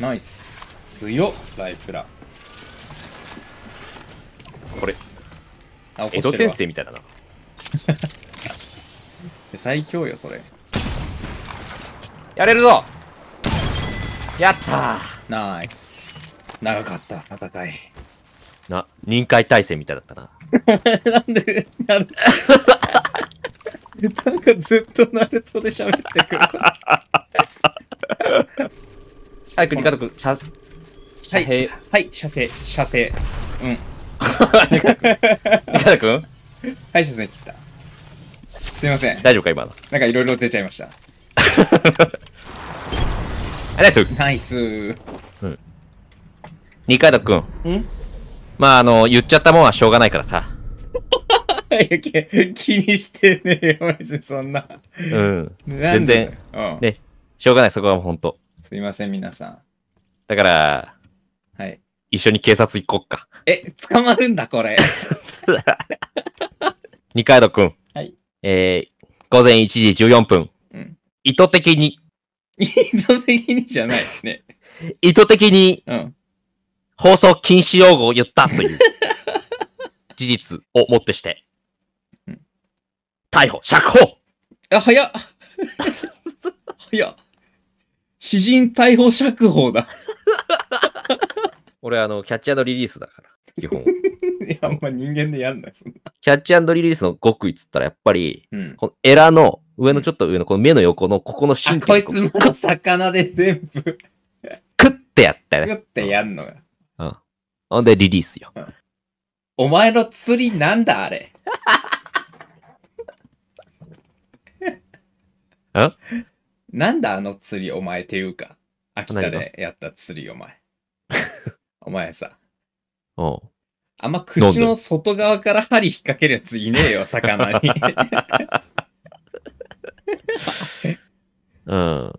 ナイス強ライフラこれ江戸天聖みたいだな 最強よそれやれるぞやったナイス長かった戦いな忍界体制みたいだったな なんでなる なんかずっとナルトで喋ってくる早く2家族、射、はい、はい、射精、射精。うん。2家族はい、射精切った。すいません。大丈夫か、今の。なんかいろいろ出ちゃいました。ナイスナイスうん。二階堂くん。んまあ、あの、言っちゃったもんはしょうがないからさ。気にしてねえよ、別にそんな。うん。全然、うん、ね、しょうがない、そこは本当。すいません、皆さん。だから、はい。一緒に警察行こっか。え、捕まるんだ、これ。二階堂くん。はい。えー、午前1時14分。うん意図的に、意図的にじゃないですね。意図的にうん。放送禁止用語を言ったという 事実をもってしてうん、逮捕、釈放あ、早っ。早っ。詩人逮捕釈放だ。俺、あの、キャッチリリースだから、基本。いや、あんま人間でやんない、そんな。キャッチリリースの極意っつったら、やっぱり、うん、このエラの、上のちょっと上の、この目の横の、ここの神経、うこいつも魚で全部。クッてやったよね。クッてやんのよ。うん。ほんで、リリースよ。うん、お前の釣りなんだ、あれ。んなんだあの釣りお前っていうか、秋田でやった釣りお前。お前さ。おうあんま口の外側から針引っ掛けるやついねえよ、魚に。うん。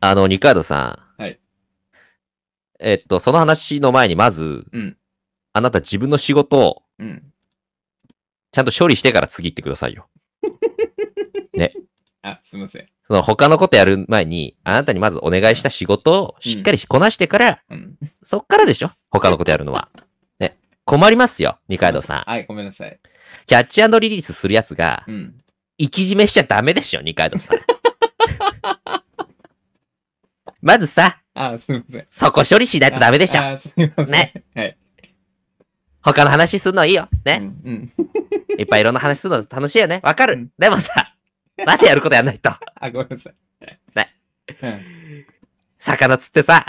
あの、ニカードさん。はい。えっと、その話の前にまず、うん、あなた自分の仕事を、うん、ちゃんと処理してから次行ってくださいよ。ね。あ、すみません。その他のことやる前に、あなたにまずお願いした仕事をしっかりこなしてから、うん、そっからでしょ他のことやるのは。ね、困りますよ、二階堂さん。はい、ごめんなさい。キャッチリリースするやつが、うん、生き締めしちゃダメでしょ、二階堂さん。まずさ、あ、すみません。そこ処理しないとダメでしょ。あ、すみません。ね。はい。他の話すんのいいよ。ね。うん、うん、いっぱいいろんな話すんの楽しいよね。わかる。うん、でもさ、なぜやることやんないと。あ、ごめんなさい。ね。うん、魚釣ってさ、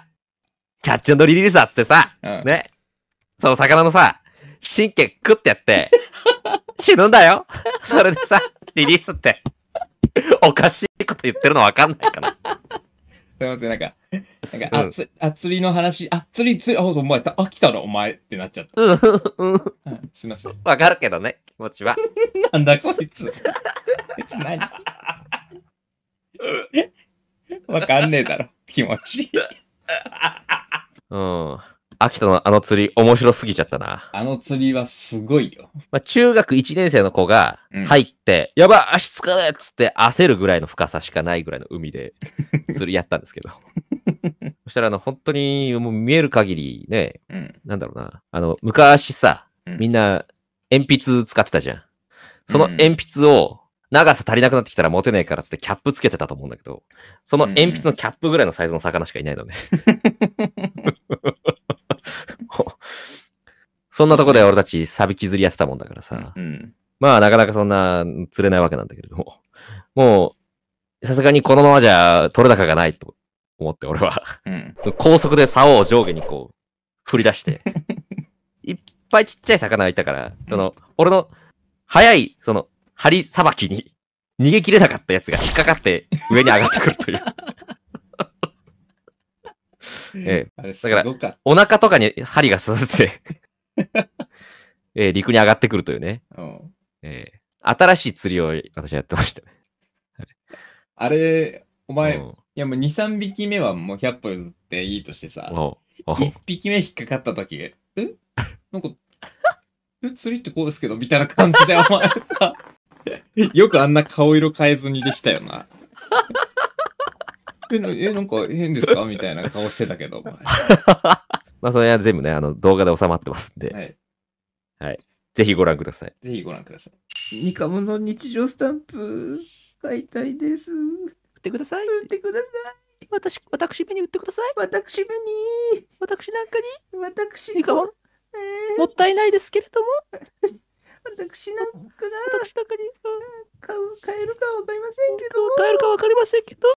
キャッチリリースだっつってさ、うん、ね。その魚のさ、神経食ってやって、死ぬんだよ。それでさ、リリースって。おかしいこと言ってるのわかんないかな。すみません、なんか、なんか、あつ、あ、釣りの話、あ、釣り、釣り、あ、お前、あ、来たの、お前ってなっちゃった。うん、うん、すみません。わかるけどね、気持ちは。なんだこいつ。こ何わかんねえだろ、気持ち。うん。秋田のあの釣り、面白すぎちゃったな。あの釣りはすごいよ。まあ、中学1年生の子が入って、うん、やば足つかねっつって焦るぐらいの深さしかないぐらいの海で釣りやったんですけど。そしたら、あの、本当にもう見える限りね、うん、なんだろうな。あの、昔さ、みんな鉛筆使ってたじゃん。その鉛筆を、長さ足りなくなってきたら持てないからつってキャップつけてたと思うんだけど、その鉛筆のキャップぐらいのサイズの魚しかいないのね。そんなとこで俺たちサビ削りやってたもんだからさ、うん、まあなかなかそんな釣れないわけなんだけれども、もうさすがにこのままじゃ取れ高がないと思って俺は、うん、高速で竿を上下にこう振り出して、いっぱいちっちゃい魚がいたから、その、俺の早い、その、針さばきに逃げきれなかったやつが引っかかって上に上がってくるという ええ、だから、お腹とかに針が刺さって ええ、陸に上がってくるというね。ええ、新しい釣りを私はやってました あれ、お前、いやもう2、3匹目はもう100歩譲っていいとしてさ、1匹目引っかかった時、えなんか、釣りってこうですけど、みたいな感じで、お前 よくあんな顔色変えずにできたよな。え、えなんか変ですかみたいな顔してたけど。まあ、それは全部ね、あの動画で収まってますんで。はい。はい。ぜひご覧ください。ぜひご覧ください。ニカムの日常スタンプ、買いたいです。売ってください。売ってください。私、私めに売ってください。私に。私なんかに。私ニカム。えー、もったいないですけれども。私なんかが私なんかに、うん、買う買えるかわかりませんけど買えるかわかりませんけど